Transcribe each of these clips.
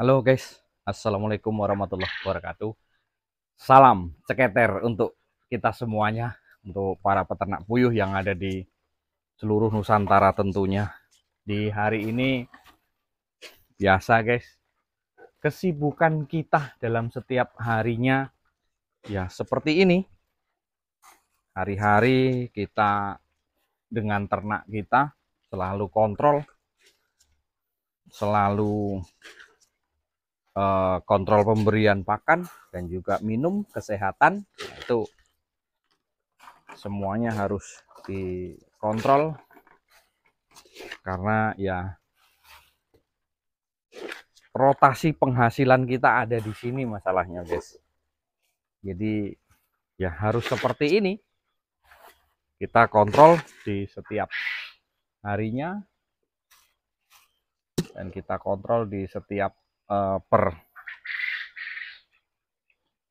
Halo guys, Assalamualaikum warahmatullahi wabarakatuh. Salam ceketer untuk kita semuanya, untuk para peternak puyuh yang ada di seluruh Nusantara tentunya. Di hari ini, biasa guys, kesibukan kita dalam setiap harinya ya seperti ini. Hari-hari kita dengan ternak kita selalu kontrol, selalu Eh, kontrol pemberian pakan dan juga minum kesehatan nah, itu semuanya harus dikontrol karena ya rotasi penghasilan kita ada di sini masalahnya guys jadi ya harus seperti ini kita kontrol di setiap harinya dan kita kontrol di setiap Eh, per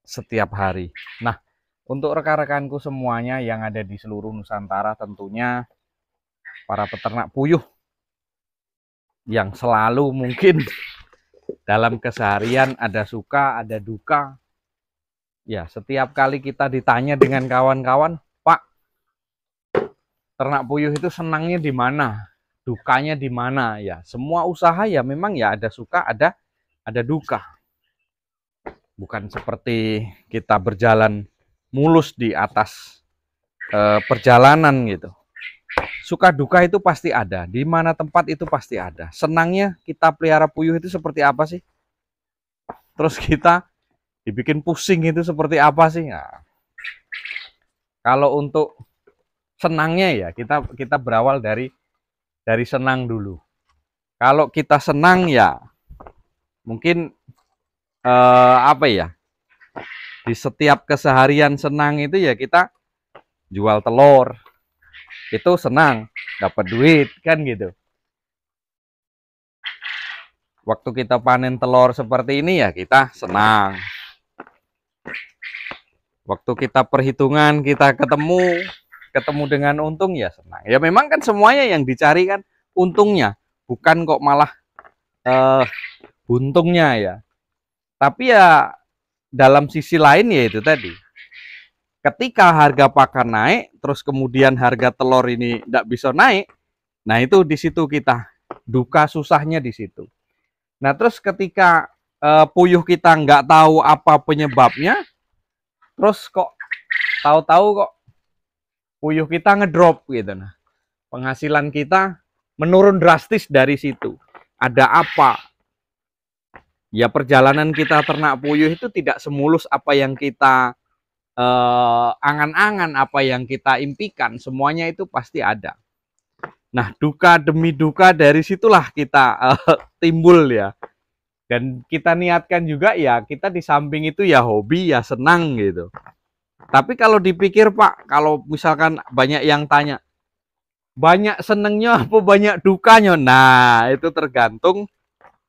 setiap hari. Nah, untuk rekan-rekanku semuanya yang ada di seluruh Nusantara tentunya para peternak puyuh yang selalu mungkin dalam keseharian ada suka, ada duka. Ya, setiap kali kita ditanya dengan kawan-kawan, "Pak, ternak puyuh itu senangnya di mana? Dukanya di mana?" Ya, semua usaha ya memang ya ada suka, ada ada duka. Bukan seperti kita berjalan mulus di atas e, perjalanan gitu. Suka duka itu pasti ada, di mana tempat itu pasti ada. Senangnya kita pelihara puyuh itu seperti apa sih? Terus kita dibikin pusing itu seperti apa sih? Nah, kalau untuk senangnya ya kita kita berawal dari dari senang dulu. Kalau kita senang ya mungkin eh, apa ya di setiap keseharian senang itu ya kita jual telur itu senang dapat duit kan gitu waktu kita panen telur seperti ini ya kita senang waktu kita perhitungan kita ketemu ketemu dengan untung ya senang ya memang kan semuanya yang dicari kan untungnya bukan kok malah eh, untungnya ya tapi ya dalam sisi lain ya itu tadi ketika harga pakan naik terus kemudian harga telur ini tidak bisa naik nah itu di situ kita duka susahnya di situ nah terus ketika eh, puyuh kita nggak tahu apa penyebabnya terus kok tahu-tahu kok puyuh kita ngedrop gitu nah penghasilan kita menurun drastis dari situ ada apa ya perjalanan kita ternak puyuh itu tidak semulus apa yang kita eh, angan-angan, eh, apa yang kita impikan, semuanya itu pasti ada. Nah, duka demi duka dari situlah kita eh, timbul ya. Dan kita niatkan juga ya, kita di samping itu ya hobi, ya senang gitu. Tapi kalau dipikir Pak, kalau misalkan banyak yang tanya, banyak senengnya apa banyak dukanya? Nah, itu tergantung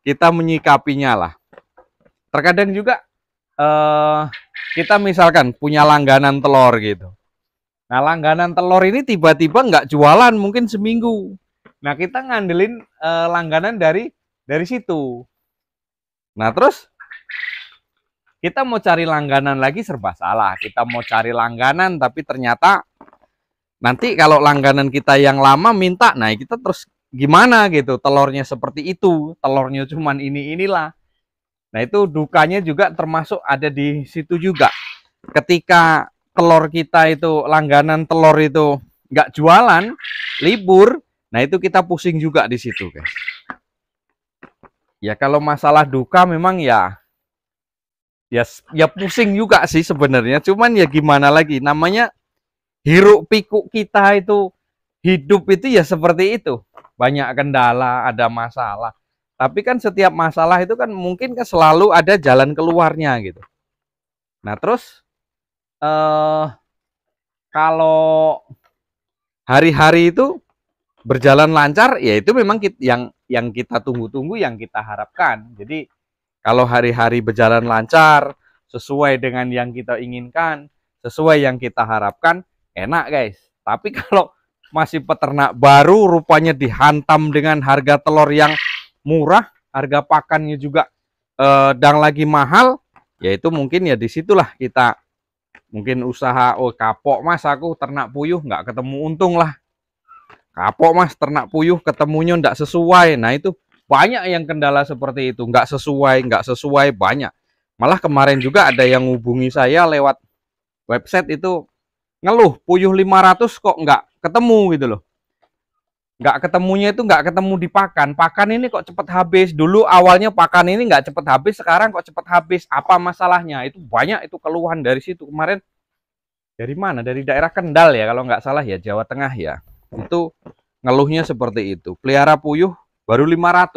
kita menyikapinya lah. Terkadang juga eh, kita misalkan punya langganan telur gitu. Nah langganan telur ini tiba-tiba nggak jualan mungkin seminggu. Nah kita ngandelin eh, langganan dari dari situ. Nah terus kita mau cari langganan lagi serba salah. Kita mau cari langganan tapi ternyata nanti kalau langganan kita yang lama minta, nah kita terus gimana gitu telurnya seperti itu telurnya cuman ini inilah nah itu dukanya juga termasuk ada di situ juga ketika telur kita itu langganan telur itu nggak jualan libur nah itu kita pusing juga di situ guys ya kalau masalah duka memang ya ya ya pusing juga sih sebenarnya cuman ya gimana lagi namanya hiruk pikuk kita itu hidup itu ya seperti itu. Banyak kendala, ada masalah. Tapi kan setiap masalah itu kan mungkin kan selalu ada jalan keluarnya gitu. Nah terus eh, kalau hari-hari itu berjalan lancar, ya itu memang kita, yang yang kita tunggu-tunggu, yang kita harapkan. Jadi kalau hari-hari berjalan lancar, sesuai dengan yang kita inginkan, sesuai yang kita harapkan, enak guys. Tapi kalau masih peternak baru rupanya dihantam dengan harga telur yang murah harga pakannya juga eh, dang lagi mahal yaitu mungkin ya disitulah kita mungkin usaha oh kapok mas aku ternak puyuh nggak ketemu untung lah kapok mas ternak puyuh ketemunya nggak sesuai nah itu banyak yang kendala seperti itu nggak sesuai nggak sesuai banyak malah kemarin juga ada yang hubungi saya lewat website itu ngeluh puyuh 500 kok nggak ketemu gitu loh nggak ketemunya itu nggak ketemu di pakan pakan ini kok cepet habis dulu awalnya pakan ini nggak cepet habis sekarang kok cepet habis apa masalahnya itu banyak itu keluhan dari situ kemarin dari mana dari daerah Kendal ya kalau nggak salah ya Jawa Tengah ya itu ngeluhnya seperti itu pelihara puyuh baru 500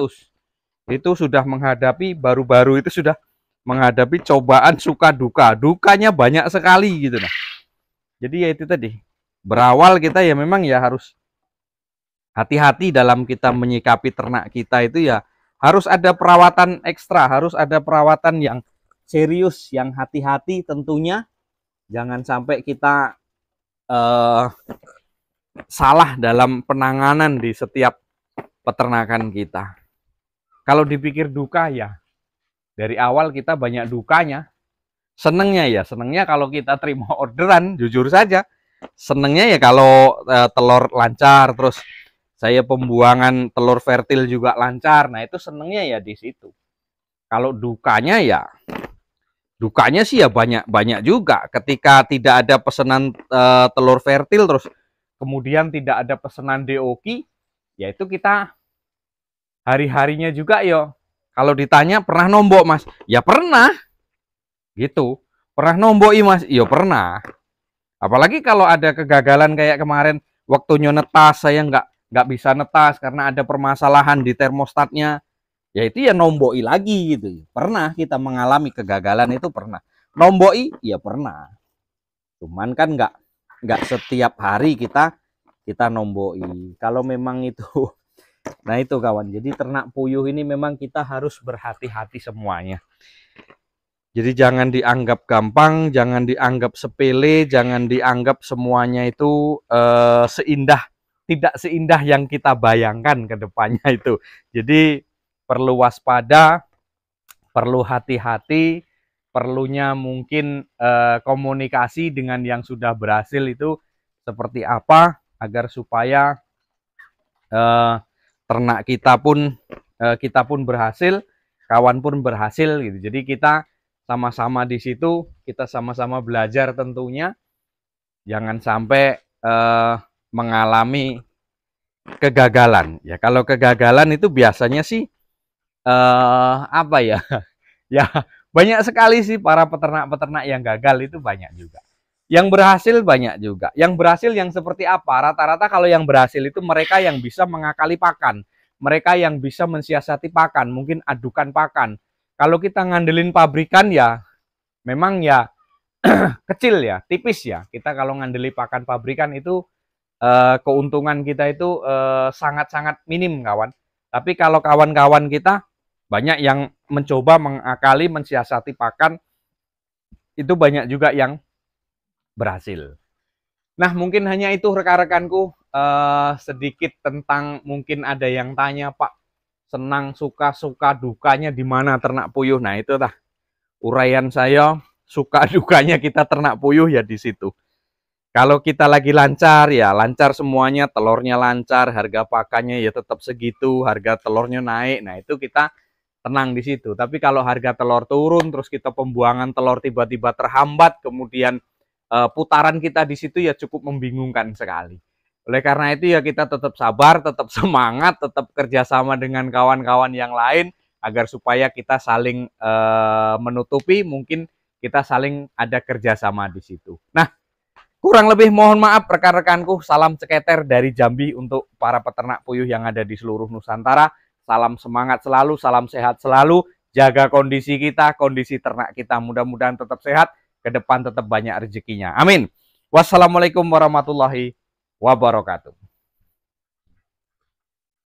itu sudah menghadapi baru-baru itu sudah menghadapi cobaan suka duka dukanya banyak sekali gitu nah jadi ya itu tadi berawal kita ya memang ya harus hati-hati dalam kita menyikapi ternak kita itu ya harus ada perawatan ekstra, harus ada perawatan yang serius, yang hati-hati tentunya. Jangan sampai kita uh, salah dalam penanganan di setiap peternakan kita. Kalau dipikir duka ya, dari awal kita banyak dukanya. Senengnya ya, senengnya kalau kita terima orderan, jujur saja, senengnya ya kalau e, telur lancar terus saya pembuangan telur fertil juga lancar nah itu senengnya ya di situ kalau dukanya ya dukanya sih ya banyak banyak juga ketika tidak ada pesanan e, telur fertil terus kemudian tidak ada pesanan deoki yaitu kita hari-harinya juga yo kalau ditanya pernah nombok mas ya pernah gitu pernah nombok mas ya pernah Apalagi kalau ada kegagalan kayak kemarin waktunya netas saya nggak nggak bisa netas karena ada permasalahan di termostatnya. Ya itu ya nomboi lagi gitu. Pernah kita mengalami kegagalan itu pernah. Nomboi ya pernah. Cuman kan nggak nggak setiap hari kita kita nomboi. Kalau memang itu Nah itu kawan, jadi ternak puyuh ini memang kita harus berhati-hati semuanya. Jadi jangan dianggap gampang, jangan dianggap sepele, jangan dianggap semuanya itu uh, seindah, tidak seindah yang kita bayangkan ke depannya itu. Jadi perlu waspada, perlu hati-hati, perlunya mungkin uh, komunikasi dengan yang sudah berhasil itu seperti apa agar supaya uh, ternak kita pun kita pun berhasil, kawan pun berhasil gitu. Jadi kita sama-sama di situ, kita sama-sama belajar tentunya. Jangan sampai eh, mengalami kegagalan. Ya kalau kegagalan itu biasanya sih eh, apa ya? ya banyak sekali sih para peternak-peternak yang gagal itu banyak juga. Yang berhasil banyak juga. Yang berhasil yang seperti apa? Rata-rata kalau yang berhasil itu mereka yang bisa mengakali pakan. Mereka yang bisa mensiasati pakan, mungkin adukan pakan kalau kita ngandelin pabrikan ya memang ya kecil ya, tipis ya. Kita kalau ngandeli pakan pabrikan itu eh, keuntungan kita itu eh, sangat-sangat eh, minim kawan. Tapi kalau kawan-kawan kita banyak yang mencoba mengakali, mensiasati pakan itu banyak juga yang berhasil. Nah mungkin hanya itu rekan-rekanku eh, sedikit tentang mungkin ada yang tanya Pak senang suka suka dukanya di mana ternak puyuh. Nah, itu dah uraian saya suka dukanya kita ternak puyuh ya di situ. Kalau kita lagi lancar ya lancar semuanya, telurnya lancar, harga pakannya ya tetap segitu, harga telurnya naik. Nah, itu kita tenang di situ. Tapi kalau harga telur turun terus kita pembuangan telur tiba-tiba terhambat, kemudian eh, putaran kita di situ ya cukup membingungkan sekali. Oleh karena itu ya kita tetap sabar, tetap semangat, tetap kerjasama dengan kawan-kawan yang lain agar supaya kita saling e, menutupi, mungkin kita saling ada kerjasama di situ. Nah, kurang lebih mohon maaf rekan-rekanku, salam ceketer dari Jambi untuk para peternak puyuh yang ada di seluruh Nusantara. Salam semangat selalu, salam sehat selalu, jaga kondisi kita, kondisi ternak kita. Mudah-mudahan tetap sehat, ke depan tetap banyak rezekinya. Amin. Wassalamualaikum warahmatullahi wabarakatuh.